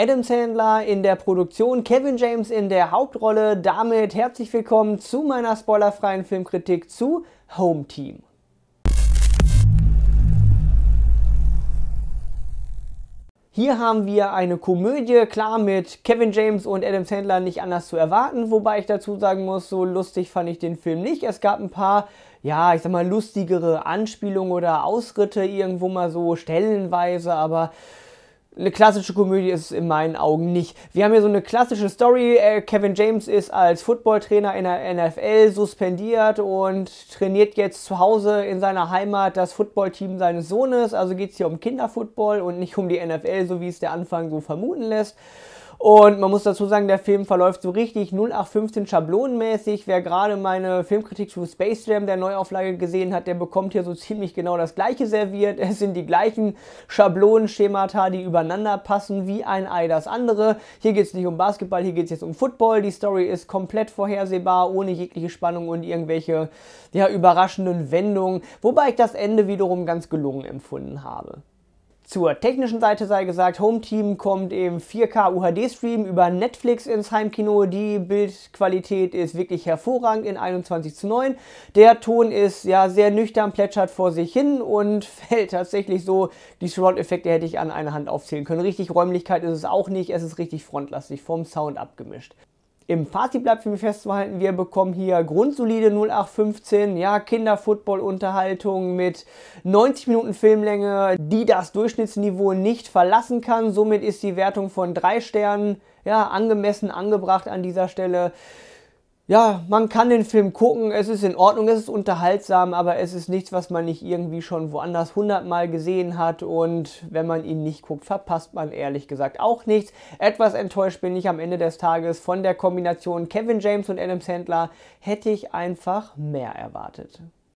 Adam Sandler in der Produktion, Kevin James in der Hauptrolle. Damit herzlich willkommen zu meiner spoilerfreien Filmkritik zu Home Team. Hier haben wir eine Komödie, klar mit Kevin James und Adam Sandler nicht anders zu erwarten, wobei ich dazu sagen muss, so lustig fand ich den Film nicht. Es gab ein paar, ja, ich sag mal, lustigere Anspielungen oder Ausritte irgendwo mal so stellenweise, aber eine klassische Komödie ist es in meinen Augen nicht. Wir haben hier so eine klassische Story. Äh, Kevin James ist als Footballtrainer in der NFL suspendiert und trainiert jetzt zu Hause in seiner Heimat das Footballteam seines Sohnes. Also geht es hier um Kinderfootball und nicht um die NFL, so wie es der Anfang so vermuten lässt. Und man muss dazu sagen, der Film verläuft so richtig 0815 schablonenmäßig. Wer gerade meine Filmkritik zu Space Jam der Neuauflage gesehen hat, der bekommt hier so ziemlich genau das gleiche serviert. Es sind die gleichen Schablonenschemata, die übereinander passen wie ein Ei das andere. Hier geht es nicht um Basketball, hier geht es jetzt um Football. Die Story ist komplett vorhersehbar, ohne jegliche Spannung und irgendwelche ja, überraschenden Wendungen. Wobei ich das Ende wiederum ganz gelungen empfunden habe. Zur technischen Seite sei gesagt, Home Team kommt im 4K UHD-Stream über Netflix ins Heimkino. Die Bildqualität ist wirklich hervorragend in 21 zu 9. Der Ton ist ja sehr nüchtern, plätschert vor sich hin und fällt tatsächlich so. Die Surround-Effekte hätte ich an einer Hand aufzählen können. Richtig Räumlichkeit ist es auch nicht, es ist richtig frontlastig vom Sound abgemischt. Im Fazit bleibt für mich festzuhalten, wir bekommen hier grundsolide 0815, ja, Kinderfootball-Unterhaltung mit 90 Minuten Filmlänge, die das Durchschnittsniveau nicht verlassen kann. Somit ist die Wertung von drei Sternen, ja, angemessen angebracht an dieser Stelle ja, man kann den Film gucken, es ist in Ordnung, es ist unterhaltsam, aber es ist nichts, was man nicht irgendwie schon woanders hundertmal gesehen hat und wenn man ihn nicht guckt, verpasst man ehrlich gesagt auch nichts. Etwas enttäuscht bin ich am Ende des Tages von der Kombination Kevin James und Adam Sandler, hätte ich einfach mehr erwartet.